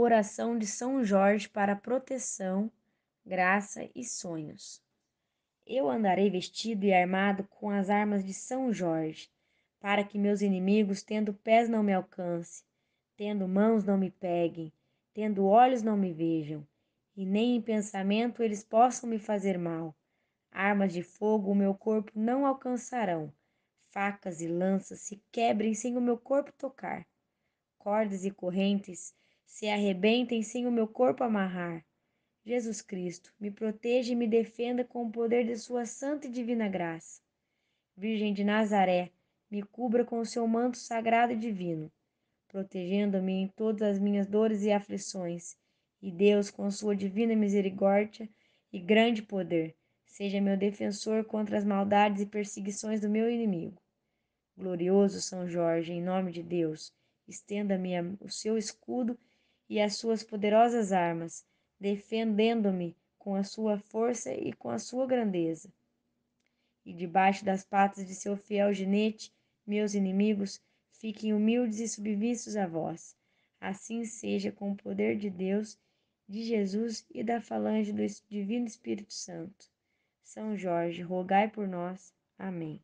Oração de São Jorge para proteção, graça e sonhos. Eu andarei vestido e armado com as armas de São Jorge, para que meus inimigos, tendo pés, não me alcancem, tendo mãos, não me peguem, tendo olhos, não me vejam, e nem em pensamento eles possam me fazer mal. Armas de fogo o meu corpo não alcançarão, facas e lanças se quebrem sem o meu corpo tocar, cordas e correntes se arrebentem sem o meu corpo amarrar. Jesus Cristo, me proteja e me defenda com o poder de sua santa e divina graça. Virgem de Nazaré, me cubra com o seu manto sagrado e divino, protegendo-me em todas as minhas dores e aflições. E Deus, com sua divina misericórdia e grande poder, seja meu defensor contra as maldades e perseguições do meu inimigo. Glorioso São Jorge, em nome de Deus, estenda-me o seu escudo e as suas poderosas armas, defendendo-me com a sua força e com a sua grandeza. E debaixo das patas de seu fiel jinete meus inimigos, fiquem humildes e submissos a vós. Assim seja com o poder de Deus, de Jesus e da falange do Divino Espírito Santo. São Jorge, rogai por nós. Amém.